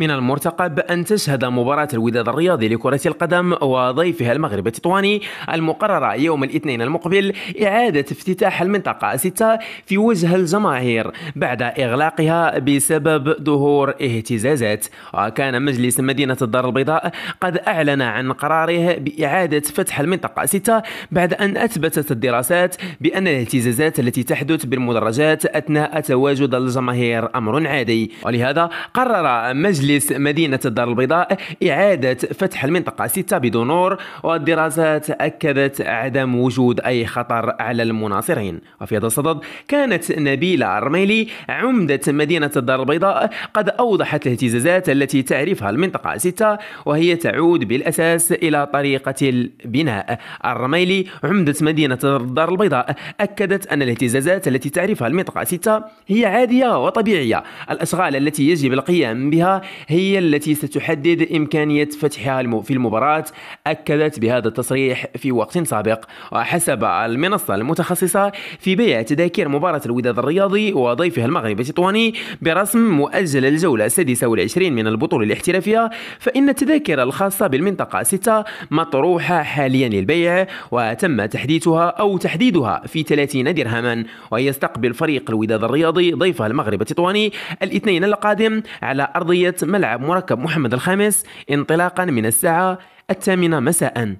من المرتقب أن تشهد مباراة الوداد الرياضي لكرة القدم وضيفها المغرب التطواني المقررة يوم الاثنين المقبل إعادة افتتاح المنطقة 6 في وجه الجماهير بعد إغلاقها بسبب ظهور اهتزازات وكان مجلس مدينة الدار البيضاء قد أعلن عن قراره بإعادة فتح المنطقة 6 بعد أن أثبتت الدراسات بأن الاهتزازات التي تحدث بالمدرجات أثناء تواجد الجماهير أمر عادي ولهذا قرر مجلس مجلس مدينة الدار البيضاء إعادة فتح المنطقة 6 نور والدراسات أكدت عدم وجود أي خطر على المناصرين وفي هذا الصدد كانت نبيلة الرميلي عمدة مدينة الدار البيضاء قد أوضحت الاهتزازات التي تعرفها المنطقة 6 وهي تعود بالأساس إلى طريقة البناء الرميلي عمدة مدينة الدار البيضاء أكدت أن الاهتزازات التي تعرفها المنطقة 6 هي عادية وطبيعية الأشغال التي يجب القيام بها هي التي ستحدد إمكانية فتحها في المباراة أكدت بهذا التصريح في وقت سابق وحسب المنصة المتخصصة في بيع تذاكر مباراة الوداد الرياضي وضيفها المغرب التطواني برسم مؤجل الجولة 26 من البطولة الاحترافية فإن التذاكر الخاصة بالمنطقة 6 مطروحة حاليا للبيع وتم تحديثها أو تحديدها في 30 درهما ويستقبل فريق الوداد الرياضي ضيفها المغرب التطواني الاثنين القادم على أرضية ملعب مركب محمد الخامس انطلاقا من الساعة الثامنة مساء